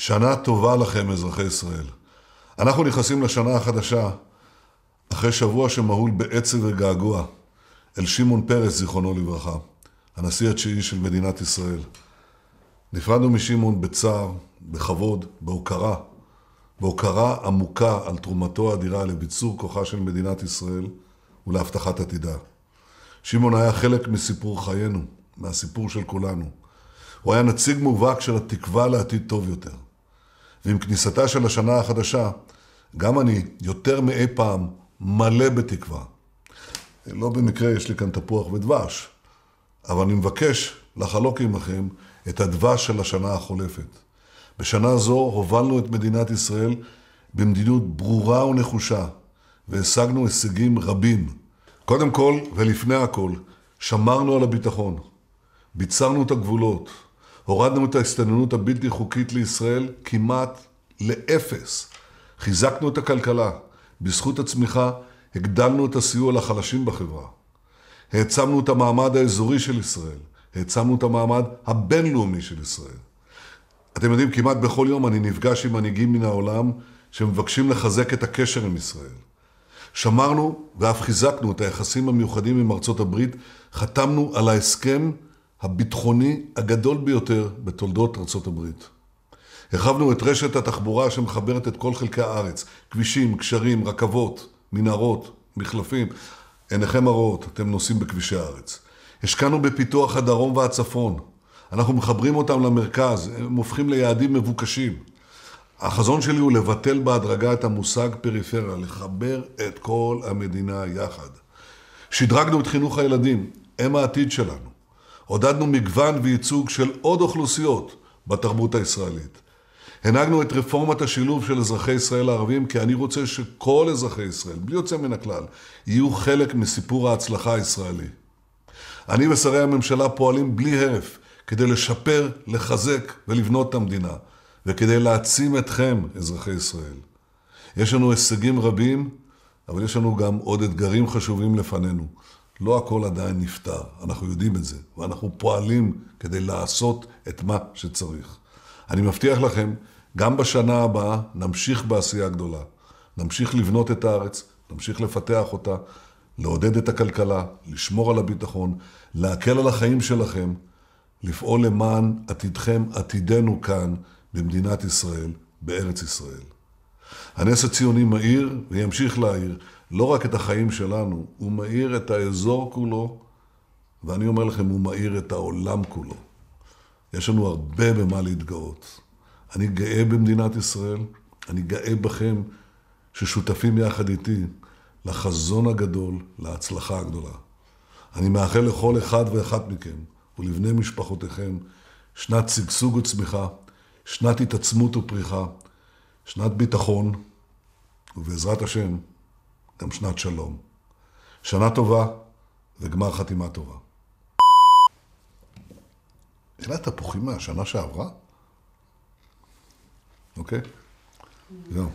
שנה טובה לכם, אזרחי ישראל. אנחנו נכנסים לשנה החדשה אחרי שבוע שמהול בעצב וגעגוע אל שמעון פרס, זיכרונו לברכה, הנשיא התשיעי של מדינת ישראל. נפרדנו משמעון בצער, בכבוד, בהוקרה, בהוקרה עמוקה על תרומתו האדירה לביצור כוחה של מדינת ישראל ולהבטחת עתידה. שמעון היה חלק מסיפור חיינו, מהסיפור של כולנו. הוא היה נציג מובהק של התקווה לעתיד טוב יותר. ועם כניסתה של השנה החדשה, גם אני, יותר מאי פעם, מלא בתקווה. לא במקרה יש לי כאן תפוח ודבש, אבל אני מבקש לחלוק עמכם את הדבש של השנה החולפת. בשנה זו הובלנו את מדינת ישראל במדיניות ברורה ונחושה, והשגנו הישגים רבים. קודם כל, ולפני הכל, שמרנו על הביטחון, ביצרנו את הגבולות, הורדנו את ההסתננות הבלתי חוקית לישראל כמעט לאפס. חיזקנו את הכלכלה. בזכות הצמיחה הגדלנו את הסיוע לחלשים בחברה. העצמנו את המעמד האזורי של ישראל. העצמנו את המעמד הבינלאומי של ישראל. אתם יודעים, כמעט בכל יום אני נפגש עם מנהיגים מן העולם שמבקשים לחזק את הקשר עם ישראל. שמרנו ואף חיזקנו את היחסים המיוחדים עם ארצות הברית, חתמנו על ההסכם הביטחוני הגדול ביותר בתולדות ארצות הברית. הרחבנו את רשת התחבורה שמחברת את כל חלקי הארץ, כבישים, קשרים, רכבות, מנהרות, מחלפים. עיניכם הרואות, אתם נוסעים בכבישי הארץ. השקענו בפיתוח הדרום והצפון. אנחנו מחברים אותם למרכז, הם הופכים ליעדים מבוקשים. החזון שלי הוא לבטל בהדרגה את המושג פריפריה, לחבר את כל המדינה יחד. שדרגנו את חינוך הילדים, הם העתיד שלנו. עודדנו מגוון וייצוג של עוד אוכלוסיות בתרבות הישראלית. הנהגנו את רפורמת השילוב של אזרחי ישראל הערבים, כי אני רוצה שכל אזרחי ישראל, בלי יוצא מן הכלל, יהיו חלק מסיפור ההצלחה הישראלי. אני ושרי הממשלה פועלים בלי הרף כדי לשפר, לחזק ולבנות את המדינה, וכדי להעצים אתכם, אזרחי ישראל. יש לנו הישגים רבים, אבל יש לנו גם עוד אתגרים חשובים לפנינו. לא הכל עדיין נפתר, אנחנו יודעים את זה, ואנחנו פועלים כדי לעשות את מה שצריך. אני מבטיח לכם, גם בשנה הבאה נמשיך בעשייה גדולה. נמשיך לבנות את הארץ, נמשיך לפתח אותה, לעודד את הכלכלה, לשמור על הביטחון, להקל על החיים שלכם, לפעול למען עתידכם, עתידנו כאן, במדינת ישראל, בארץ ישראל. הנס הציוני מאיר וימשיך להאיר לא רק את החיים שלנו, הוא מאיר את האזור כולו, ואני אומר לכם, הוא מאיר את העולם כולו. יש לנו הרבה במה להתגאות. אני גאה במדינת ישראל, אני גאה בכם ששותפים יחד איתי לחזון הגדול, להצלחה הגדולה. אני מאחל לכל אחד ואחת מכם ולבני משפחותיכם שנת שגשוג וצמיחה, שנת התעצמות ופריחה. שנת ביטחון, ובעזרת השם, גם שנת שלום. שנה טובה וגמר חתימה טובה. אלה התפוחים מהשנה שעברה? אוקיי? זהו.